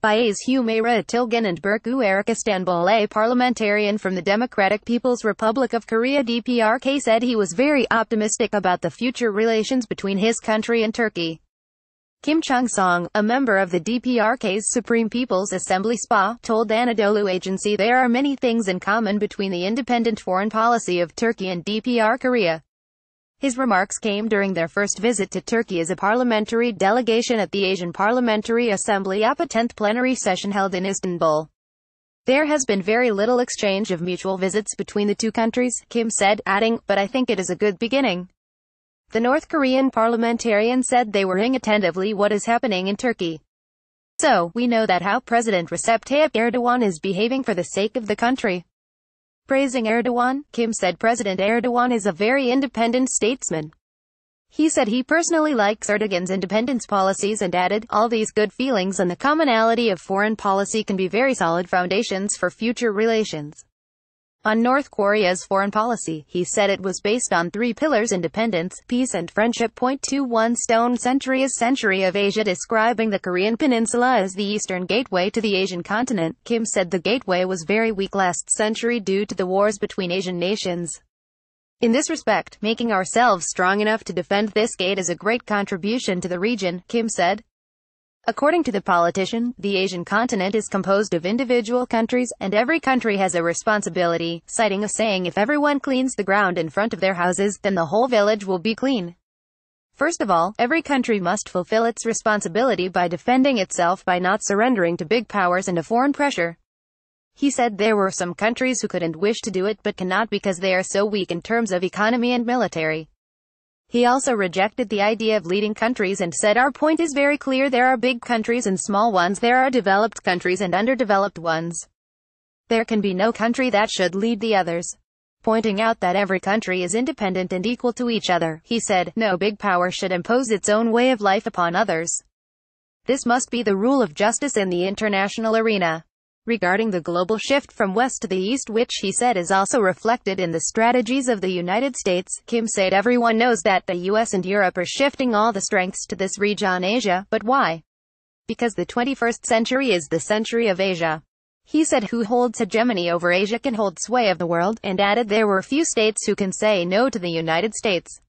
Bayes Humaira Atilgan and Berku Eric Istanbul A parliamentarian from the Democratic People's Republic of Korea DPRK said he was very optimistic about the future relations between his country and Turkey. Kim Chung-song, a member of the DPRK's Supreme People's Assembly SPA, told Anadolu Agency there are many things in common between the independent foreign policy of Turkey and DPR Korea. His remarks came during their first visit to Turkey as a parliamentary delegation at the Asian Parliamentary Assembly a 10th plenary session held in Istanbul. There has been very little exchange of mutual visits between the two countries, Kim said, adding, but I think it is a good beginning. The North Korean parliamentarian said they were hearing attentively what is happening in Turkey. So, we know that how President Recep Tayyip Erdogan is behaving for the sake of the country. Praising Erdogan, Kim said President Erdogan is a very independent statesman. He said he personally likes Erdogan's independence policies and added, all these good feelings and the commonality of foreign policy can be very solid foundations for future relations. On North Korea's foreign policy, he said it was based on three pillars independence, peace and friendship. Point two one stone century is century of Asia describing the Korean peninsula as the eastern gateway to the Asian continent. Kim said the gateway was very weak last century due to the wars between Asian nations. In this respect, making ourselves strong enough to defend this gate is a great contribution to the region, Kim said. According to the politician, the Asian continent is composed of individual countries, and every country has a responsibility, citing a saying if everyone cleans the ground in front of their houses, then the whole village will be clean. First of all, every country must fulfill its responsibility by defending itself by not surrendering to big powers and a foreign pressure. He said there were some countries who could not wish to do it but cannot because they are so weak in terms of economy and military. He also rejected the idea of leading countries and said our point is very clear there are big countries and small ones there are developed countries and underdeveloped ones. There can be no country that should lead the others. Pointing out that every country is independent and equal to each other, he said, no big power should impose its own way of life upon others. This must be the rule of justice in the international arena regarding the global shift from west to the east which he said is also reflected in the strategies of the United States. Kim said everyone knows that the US and Europe are shifting all the strengths to this region Asia, but why? Because the 21st century is the century of Asia. He said who holds hegemony over Asia can hold sway of the world, and added there were few states who can say no to the United States.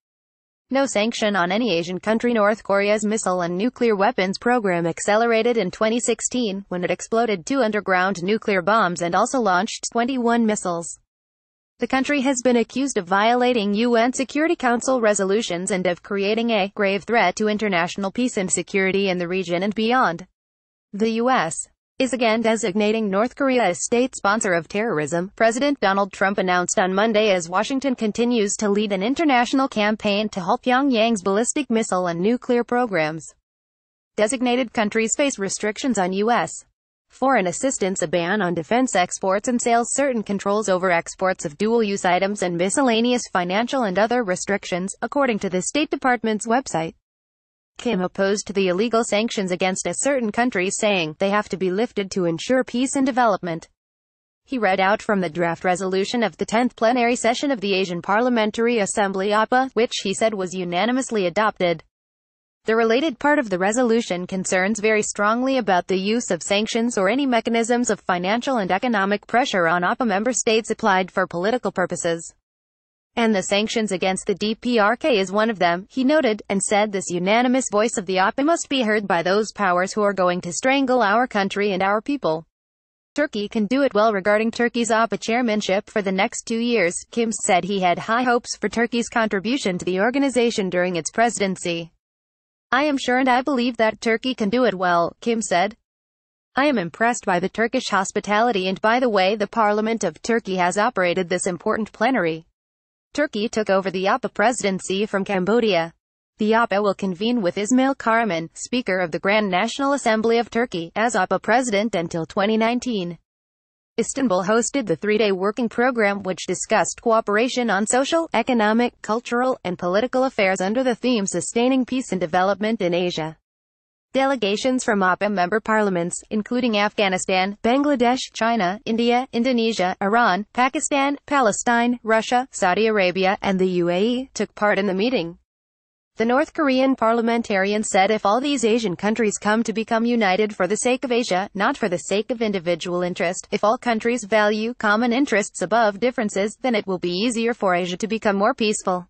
No sanction on any Asian country North Korea's missile and nuclear weapons program accelerated in 2016, when it exploded two underground nuclear bombs and also launched 21 missiles. The country has been accused of violating UN Security Council resolutions and of creating a grave threat to international peace and security in the region and beyond. The U.S is again designating North Korea as state sponsor of terrorism, President Donald Trump announced on Monday as Washington continues to lead an international campaign to halt Pyongyang's ballistic missile and nuclear programs. Designated countries face restrictions on U.S. foreign assistance, a ban on defense exports and sales, certain controls over exports of dual-use items and miscellaneous financial and other restrictions, according to the State Department's website. Kim opposed the illegal sanctions against a certain country saying, they have to be lifted to ensure peace and development. He read out from the draft resolution of the 10th plenary session of the Asian Parliamentary Assembly APA, which he said was unanimously adopted. The related part of the resolution concerns very strongly about the use of sanctions or any mechanisms of financial and economic pressure on APA member states applied for political purposes and the sanctions against the DPRK is one of them, he noted, and said this unanimous voice of the OPPA must be heard by those powers who are going to strangle our country and our people. Turkey can do it well regarding Turkey's OPPA chairmanship for the next two years, Kim said he had high hopes for Turkey's contribution to the organization during its presidency. I am sure and I believe that Turkey can do it well, Kim said. I am impressed by the Turkish hospitality and by the way the Parliament of Turkey has operated this important plenary. Turkey took over the APA presidency from Cambodia. The APA will convene with Ismail Karaman, Speaker of the Grand National Assembly of Turkey, as APA president until 2019. Istanbul hosted the three-day working program which discussed cooperation on social, economic, cultural, and political affairs under the theme Sustaining Peace and Development in Asia. Delegations from APA member parliaments, including Afghanistan, Bangladesh, China, India, Indonesia, Iran, Pakistan, Palestine, Russia, Saudi Arabia, and the UAE, took part in the meeting. The North Korean parliamentarian said if all these Asian countries come to become united for the sake of Asia, not for the sake of individual interest, if all countries value common interests above differences, then it will be easier for Asia to become more peaceful.